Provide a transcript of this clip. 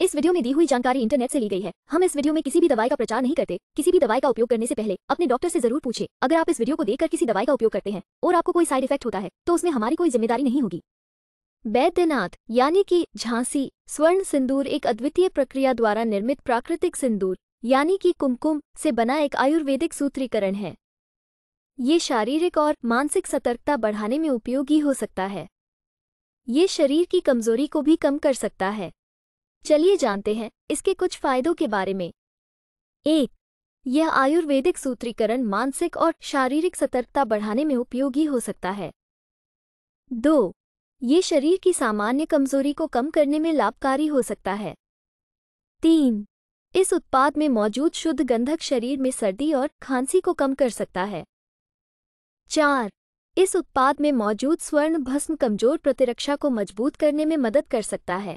इस वीडियो में दी हुई जानकारी इंटरनेट से ली गई है हम इस वीडियो में किसी भी दवाई का प्रचार नहीं करते किसी भी दवाई का उपयोग करने से पहले अपने डॉक्टर से जरूर पूछे अगर आप इस वीडियो को देखकर किसी दवाई का उपयोग करते हैं और आपको कोई साइड इफेक्ट होता है तो उसमें हमारी कोई जिम्मेदारी नहीं होगी बैद्यनाथ यानी कि झांसी स्वर्ण सिंदूर एक अद्वितीय प्रक्रिया द्वारा निर्मित प्राकृतिक सिंदूर यानी कि कुमकुम से बना एक आयुर्वेदिक सूत्रीकरण है ये शारीरिक और मानसिक सतर्कता बढ़ाने में उपयोगी हो सकता है ये शरीर की कमजोरी को भी कम कर सकता है चलिए जानते हैं इसके कुछ फायदों के बारे में एक यह आयुर्वेदिक सूत्रीकरण मानसिक और शारीरिक सतर्कता बढ़ाने में उपयोगी हो सकता है दो ये शरीर की सामान्य कमजोरी को कम करने में लाभकारी हो सकता है तीन इस उत्पाद में मौजूद शुद्ध गंधक शरीर में सर्दी और खांसी को कम कर सकता है चार इस उत्पाद में मौजूद स्वर्ण भस्म कमजोर प्रतिरक्षा को मजबूत करने में मदद कर सकता है